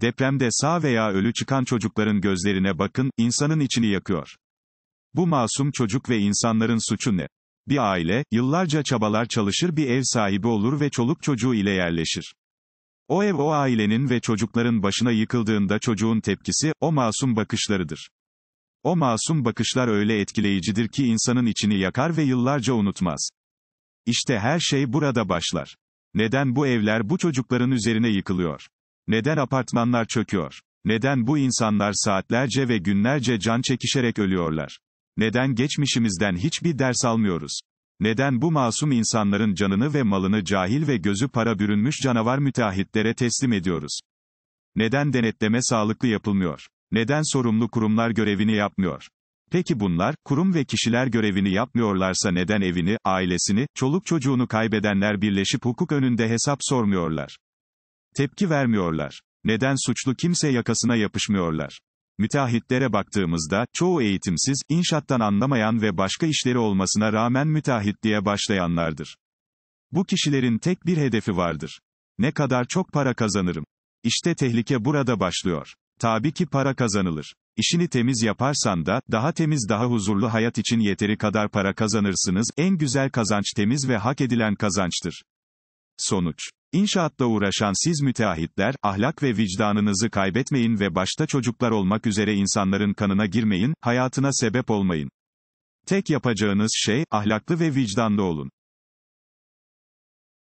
Depremde sağ veya ölü çıkan çocukların gözlerine bakın, insanın içini yakıyor. Bu masum çocuk ve insanların suçu ne? Bir aile, yıllarca çabalar çalışır bir ev sahibi olur ve çoluk çocuğu ile yerleşir. O ev o ailenin ve çocukların başına yıkıldığında çocuğun tepkisi, o masum bakışlarıdır. O masum bakışlar öyle etkileyicidir ki insanın içini yakar ve yıllarca unutmaz. İşte her şey burada başlar. Neden bu evler bu çocukların üzerine yıkılıyor? Neden apartmanlar çöküyor? Neden bu insanlar saatlerce ve günlerce can çekişerek ölüyorlar? Neden geçmişimizden hiçbir ders almıyoruz? Neden bu masum insanların canını ve malını cahil ve gözü para bürünmüş canavar müteahhitlere teslim ediyoruz? Neden denetleme sağlıklı yapılmıyor? Neden sorumlu kurumlar görevini yapmıyor? Peki bunlar, kurum ve kişiler görevini yapmıyorlarsa neden evini, ailesini, çoluk çocuğunu kaybedenler birleşip hukuk önünde hesap sormuyorlar? Tepki vermiyorlar. Neden suçlu kimse yakasına yapışmıyorlar? Müteahhitlere baktığımızda, çoğu eğitimsiz, inşaattan anlamayan ve başka işleri olmasına rağmen müteahhitliğe başlayanlardır. Bu kişilerin tek bir hedefi vardır. Ne kadar çok para kazanırım. İşte tehlike burada başlıyor. Tabii ki para kazanılır. İşini temiz yaparsan da, daha temiz daha huzurlu hayat için yeteri kadar para kazanırsınız, en güzel kazanç temiz ve hak edilen kazançtır. Sonuç İnşaatta uğraşan siz müteahhitler, ahlak ve vicdanınızı kaybetmeyin ve başta çocuklar olmak üzere insanların kanına girmeyin, hayatına sebep olmayın. Tek yapacağınız şey, ahlaklı ve vicdanlı olun.